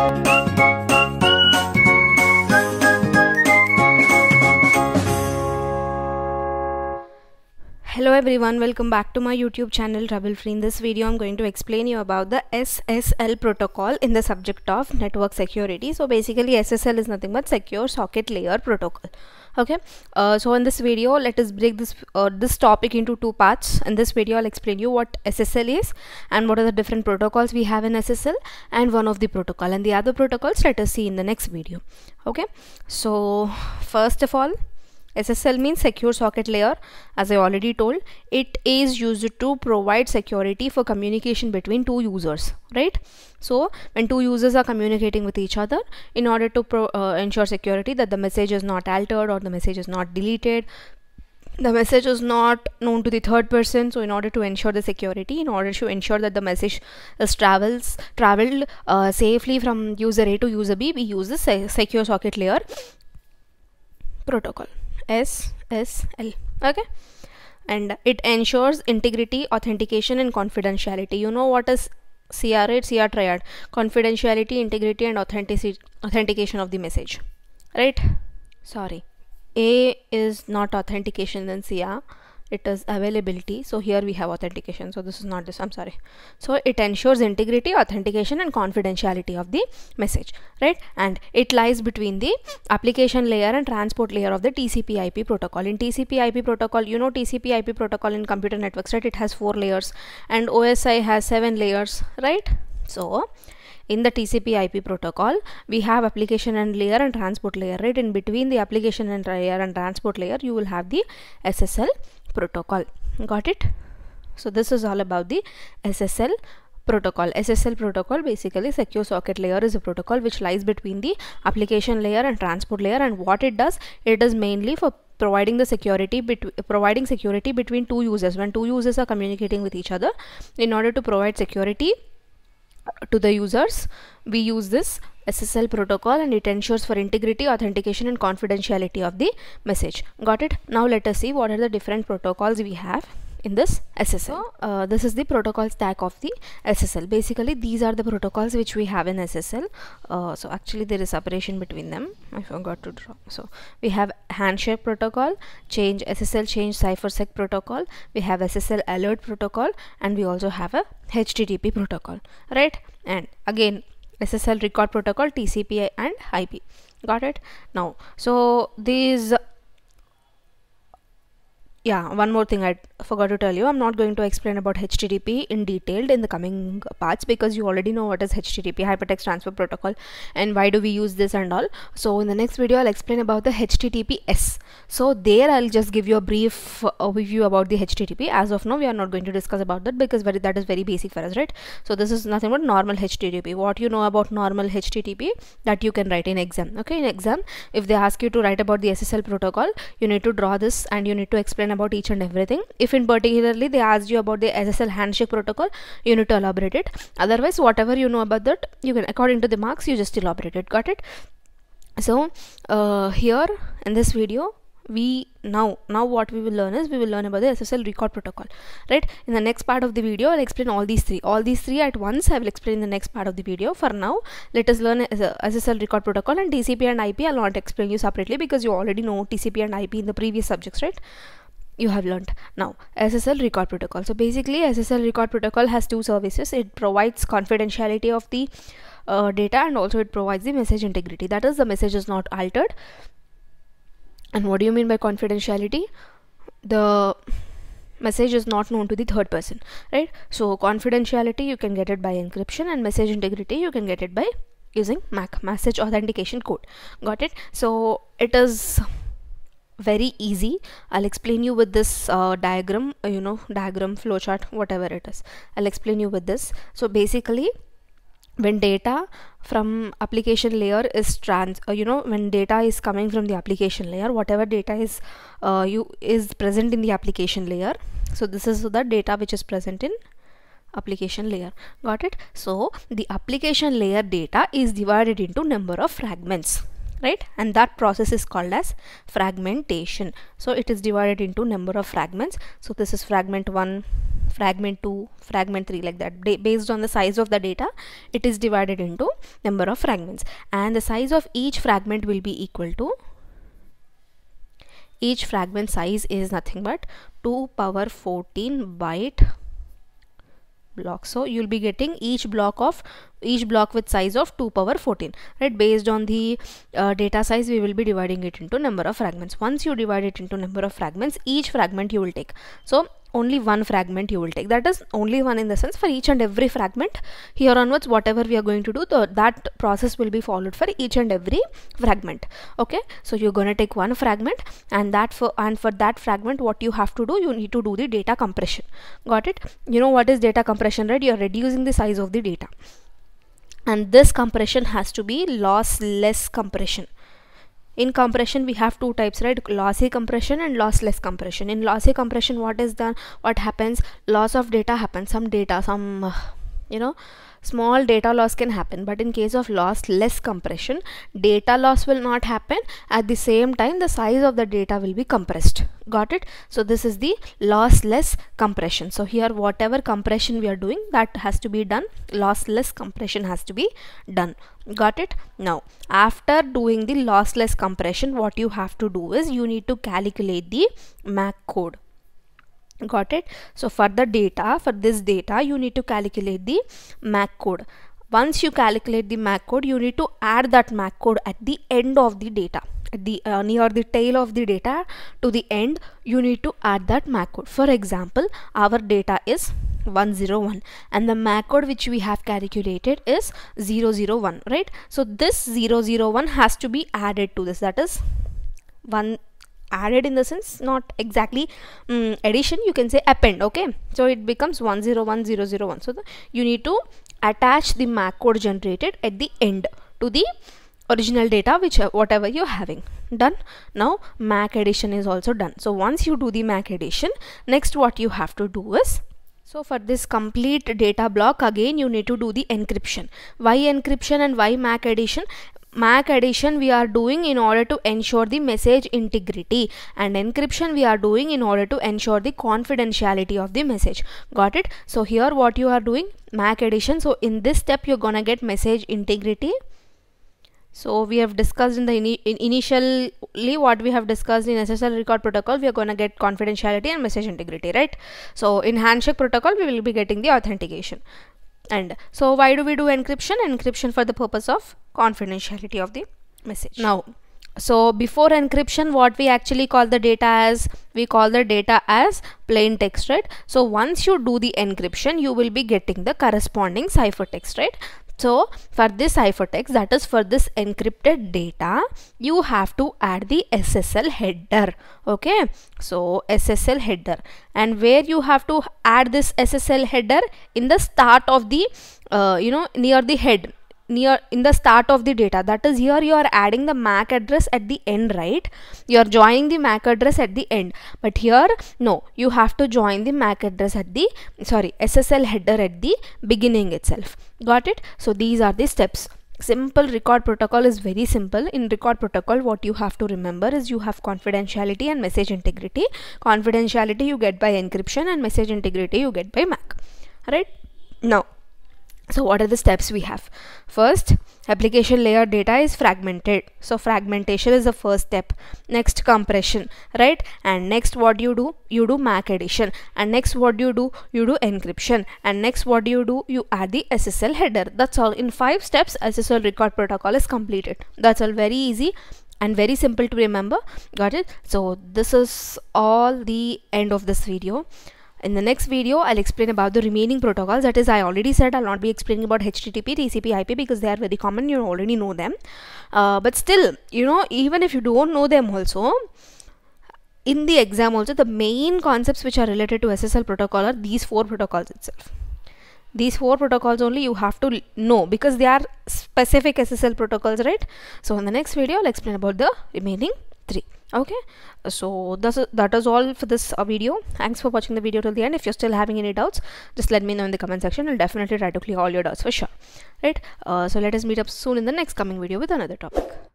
Música Hello everyone, welcome back to my YouTube channel Trouble Free. In this video, I'm going to explain you about the SSL protocol in the subject of network security. So basically SSL is nothing but secure socket layer protocol. Okay, uh, so in this video, let us break this uh, this topic into two parts. In this video, I'll explain you what SSL is and what are the different protocols we have in SSL and one of the protocol and the other protocols let us see in the next video. Okay, so first of all, SSL means secure socket layer as I already told it is used to provide security for communication between two users right so when two users are communicating with each other in order to uh, ensure security that the message is not altered or the message is not deleted the message is not known to the third person so in order to ensure the security in order to ensure that the message is travels traveled uh, safely from user A to user B we use the se secure socket layer protocol SSL okay and it ensures integrity authentication and confidentiality you know what is CR it's CR triad confidentiality integrity and authenticity authentication of the message right sorry A is not authentication then CR it is availability so here we have authentication so this is not this i'm sorry so it ensures integrity authentication and confidentiality of the message right and it lies between the application layer and transport layer of the tcp ip protocol in tcp ip protocol you know tcp ip protocol in computer networks right it has four layers and osi has seven layers right so in the TCP IP protocol we have application and layer and transport layer right in between the application and layer and transport layer you will have the SSL protocol got it so this is all about the SSL protocol SSL protocol basically secure socket layer is a protocol which lies between the application layer and transport layer and what it does it does mainly for providing the security providing security between two users when two users are communicating with each other in order to provide security to the users we use this SSL protocol and it ensures for integrity authentication and confidentiality of the message got it now let us see what are the different protocols we have in this SSL. So, uh, this is the protocol stack of the SSL. Basically, these are the protocols which we have in SSL. Uh, so, actually, there is separation between them. I forgot to draw. So, we have handshake protocol, change SSL change ciphersec protocol, we have SSL alert protocol, and we also have a HTTP protocol, right? And again, SSL record protocol, TCP and IP. Got it? Now, so these yeah one more thing i forgot to tell you i'm not going to explain about http in detailed in the coming parts because you already know what is http hypertext transfer protocol and why do we use this and all so in the next video i'll explain about the https so there i'll just give you a brief overview about the http as of now we are not going to discuss about that because very, that is very basic for us right so this is nothing but normal http what you know about normal http that you can write in exam okay in exam if they ask you to write about the ssl protocol you need to draw this and you need to explain about each and everything if in particularly they asked you about the SSL handshake protocol you need to elaborate it otherwise whatever you know about that you can according to the marks you just elaborate it got it so uh, here in this video we now now what we will learn is we will learn about the SSL record protocol right in the next part of the video I'll explain all these three all these three at once I will explain in the next part of the video for now let us learn uh, SSL record protocol and TCP and IP I'll not explain you separately because you already know TCP and IP in the previous subjects right you have learned now SSL record protocol so basically SSL record protocol has two services it provides confidentiality of the uh, data and also it provides the message integrity that is the message is not altered and what do you mean by confidentiality the message is not known to the third person right so confidentiality you can get it by encryption and message integrity you can get it by using mac message authentication code got it so it is very easy i'll explain you with this uh, diagram you know diagram flowchart whatever it is i'll explain you with this so basically when data from application layer is trans uh, you know when data is coming from the application layer whatever data is uh, you is present in the application layer so this is the data which is present in application layer got it so the application layer data is divided into number of fragments right and that process is called as fragmentation so it is divided into number of fragments so this is fragment 1 fragment 2 fragment 3 like that based on the size of the data it is divided into number of fragments and the size of each fragment will be equal to each fragment size is nothing but 2 power 14 byte block so you'll be getting each block of each block with size of 2 power 14 right based on the uh, data size we will be dividing it into number of fragments once you divide it into number of fragments each fragment you will take so only one fragment you will take that is only one in the sense for each and every fragment here onwards whatever we are going to do the, that process will be followed for each and every fragment okay so you're going to take one fragment and that for and for that fragment what you have to do you need to do the data compression got it you know what is data compression right you're reducing the size of the data and this compression has to be lossless compression in compression we have two types right lossy compression and lossless compression in lossy compression what is done? what happens loss of data happens some data some uh, you know small data loss can happen but in case of loss less compression data loss will not happen at the same time the size of the data will be compressed got it so this is the lossless compression so here whatever compression we are doing that has to be done lossless compression has to be done got it now after doing the lossless compression what you have to do is you need to calculate the mac code got it so for the data for this data you need to calculate the mac code once you calculate the mac code you need to add that mac code at the end of the data at the uh, near the tail of the data to the end you need to add that mac code for example our data is 101 and the MAC code which we have calculated is 001 right so this 001 has to be added to this that is 1 added in the sense not exactly um, addition you can say append okay so it becomes 101001 so the, you need to attach the mac code generated at the end to the original data which uh, whatever you're having done now mac addition is also done so once you do the mac addition next what you have to do is so for this complete data block again you need to do the encryption. Why encryption and why MAC addition? MAC addition we are doing in order to ensure the message integrity and encryption we are doing in order to ensure the confidentiality of the message. Got it? So here what you are doing MAC addition. So in this step you're gonna get message integrity. So we have discussed in the in initially what we have discussed in SSL record protocol we are going to get confidentiality and message integrity right. So in handshake protocol we will be getting the authentication and so why do we do encryption encryption for the purpose of confidentiality of the message. Now, so before encryption what we actually call the data as we call the data as plain text right so once you do the encryption you will be getting the corresponding ciphertext right so for this ciphertext that is for this encrypted data you have to add the SSL header okay so SSL header and where you have to add this SSL header in the start of the uh, you know near the head near in the start of the data that is here you are adding the MAC address at the end right you are joining the MAC address at the end but here no you have to join the MAC address at the sorry SSL header at the beginning itself got it so these are the steps simple record protocol is very simple in record protocol what you have to remember is you have confidentiality and message integrity confidentiality you get by encryption and message integrity you get by mac right now so what are the steps we have first application layer data is fragmented so fragmentation is the first step next compression right and next what you do you do mac addition and next what you do you do encryption and next what do you do you add the ssl header that's all in five steps ssl record protocol is completed that's all very easy and very simple to remember got it so this is all the end of this video in the next video, I'll explain about the remaining protocols. That is, I already said I'll not be explaining about HTTP, TCP, IP because they are very common. You already know them. Uh, but still, you know, even if you don't know them also, in the exam also, the main concepts which are related to SSL protocol are these four protocols itself. These four protocols only you have to know because they are specific SSL protocols, right? So in the next video, I'll explain about the remaining three okay so that's that is all for this uh, video thanks for watching the video till the end if you're still having any doubts just let me know in the comment section i'll definitely try to clear all your doubts for sure right uh, so let us meet up soon in the next coming video with another topic